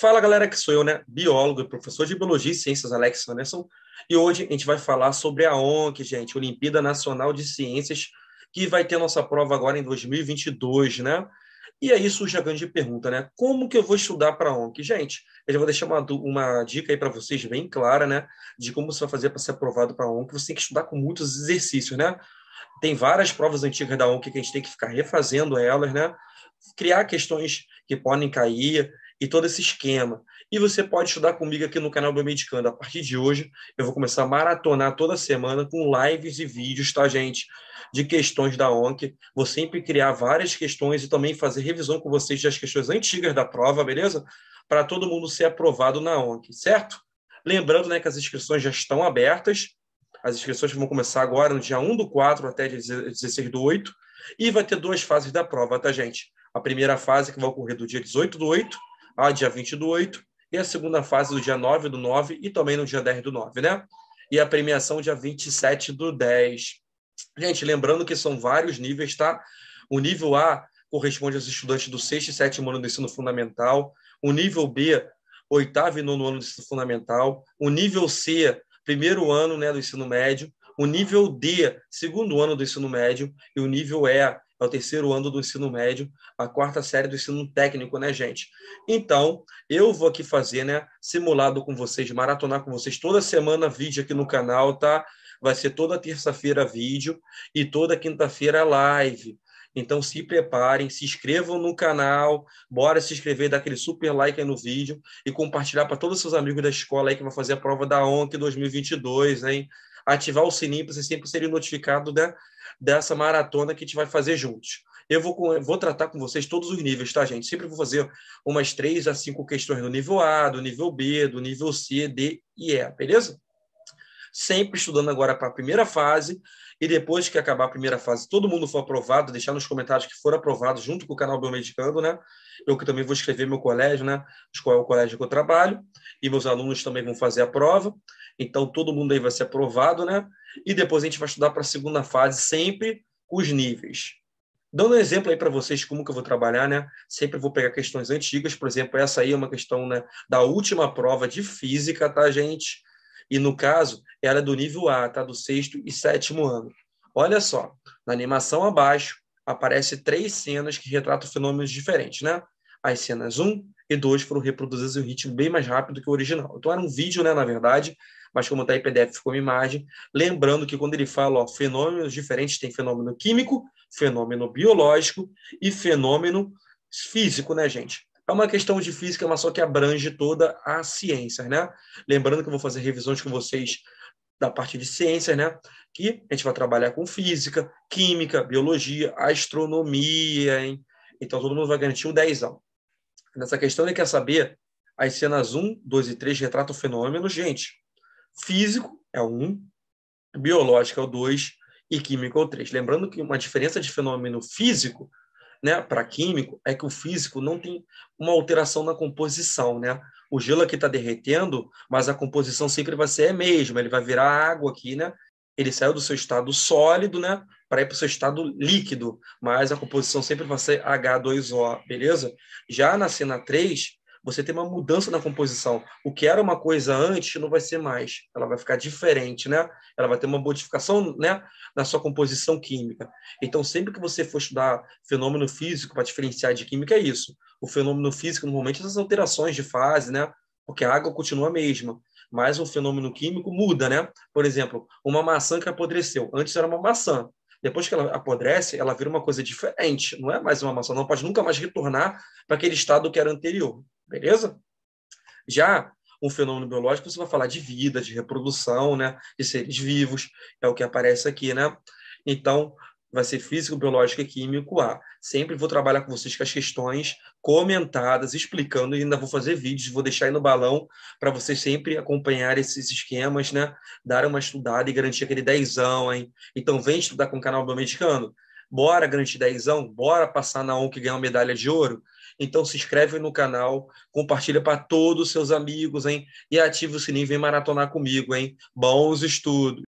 Fala galera, que sou eu, né? Biólogo e professor de Biologia e Ciências, Alex Anderson. E hoje a gente vai falar sobre a ONC, gente, Olimpíada Nacional de Ciências, que vai ter nossa prova agora em 2022, né? E aí surge a grande pergunta, né? Como que eu vou estudar para a ONC? Gente, eu já vou deixar uma, uma dica aí para vocês bem clara, né? De como você vai fazer para ser aprovado para a ONC. Você tem que estudar com muitos exercícios, né? Tem várias provas antigas da ONC que a gente tem que ficar refazendo elas, né? Criar questões que podem cair, e todo esse esquema. E você pode estudar comigo aqui no canal Biomedicando. A partir de hoje, eu vou começar a maratonar toda semana com lives e vídeos, tá, gente? De questões da ONC. Vou sempre criar várias questões e também fazer revisão com vocês das questões antigas da prova, beleza? Para todo mundo ser aprovado na ONC, certo? Lembrando né, que as inscrições já estão abertas. As inscrições vão começar agora, no dia 1 do 4 até 16 do 8. E vai ter duas fases da prova, tá, gente? A primeira fase, que vai ocorrer do dia 18 do 8 a dia 20 do 8, e a segunda fase do dia 9 do 9 e também no dia 10 do 9, né? E a premiação dia 27 do 10. Gente, lembrando que são vários níveis, tá? O nível A corresponde aos estudantes do sexto e sétimo ano do ensino fundamental. O nível B, oitavo e nono ano do ensino fundamental. O nível C, primeiro ano né, do ensino médio. O nível D, segundo ano do ensino médio. E o nível E, é o terceiro ano do ensino médio, a quarta série do ensino técnico, né, gente? Então, eu vou aqui fazer, né, simulado com vocês, maratonar com vocês toda semana vídeo aqui no canal, tá? Vai ser toda terça-feira vídeo e toda quinta-feira live. Então se preparem, se inscrevam no canal, bora se inscrever, dá aquele super like aí no vídeo e compartilhar para todos os seus amigos da escola aí que vão fazer a prova da ONC 2022, hein? ativar o sininho para vocês sempre serem notificados da, dessa maratona que a gente vai fazer juntos. Eu vou, vou tratar com vocês todos os níveis, tá, gente? Sempre vou fazer umas três a cinco questões do nível A, do nível B, do nível C, D e E, beleza? Sempre estudando agora para a primeira fase e depois que acabar a primeira fase, todo mundo for aprovado, deixar nos comentários que for aprovado junto com o canal Biomedicando, né? Eu que também vou escrever meu colégio, né? Qual é o colégio que eu trabalho, e meus alunos também vão fazer a prova. Então, todo mundo aí vai ser aprovado, né? E depois a gente vai estudar para a segunda fase, sempre com os níveis. Dando um exemplo aí para vocês como que eu vou trabalhar, né? Sempre vou pegar questões antigas, por exemplo, essa aí é uma questão né, da última prova de física, tá, gente? E no caso, era é do nível A, tá? Do sexto e sétimo ano. Olha só, na animação abaixo, aparece três cenas que retratam fenômenos diferentes, né? As cenas 1 e 2 foram reproduzidas em um ritmo bem mais rápido que o original. Então era um vídeo, né, na verdade, mas como está em PDF ficou uma imagem. Lembrando que quando ele fala ó, fenômenos diferentes, tem fenômeno químico, fenômeno biológico e fenômeno físico, né, gente? É uma questão de física, mas só que abrange toda a ciência, né? Lembrando que eu vou fazer revisões com vocês da parte de ciências, né? Que a gente vai trabalhar com física, química, biologia, astronomia, hein? Então todo mundo vai garantir um dezão. Nessa questão ele quer saber as cenas 1, 2 e 3 retratam fenômenos, gente. Físico é o 1, biológico é o 2 e químico é o 3. Lembrando que uma diferença de fenômeno físico né, para químico é que o físico não tem uma alteração na composição, né? O gelo aqui está derretendo, mas a composição sempre vai ser a mesma, ele vai virar água aqui, né? Ele saiu do seu estado sólido, né, para ir para o seu estado líquido, mas a composição sempre vai ser H2O, beleza? Já na cena 3, você tem uma mudança na composição. O que era uma coisa antes não vai ser mais. Ela vai ficar diferente, né? Ela vai ter uma modificação, né, na sua composição química. Então, sempre que você for estudar fenômeno físico para diferenciar de química é isso. O fenômeno físico normalmente essas alterações de fase, né? Porque a água continua a mesma, mas o fenômeno químico muda, né? Por exemplo, uma maçã que apodreceu, antes era uma maçã, depois que ela apodrece, ela vira uma coisa diferente, não é mais uma maçã, não pode nunca mais retornar para aquele estado que era anterior, beleza? Já um fenômeno biológico, você vai falar de vida, de reprodução, né, de seres vivos, é o que aparece aqui, né? Então, vai ser físico, biológico e químico A. Sempre vou trabalhar com vocês com as questões comentadas, explicando, e ainda vou fazer vídeos, vou deixar aí no balão para vocês sempre acompanhar esses esquemas, né? Dar uma estudada e garantir aquele dezão, hein? Então vem estudar com o canal Biomedicano. Bora garantir dezão? Bora passar na ONU que ganhar uma medalha de ouro? Então se inscreve no canal, compartilha para todos os seus amigos, hein? E ativa o sininho, vem maratonar comigo, hein? Bons estudos!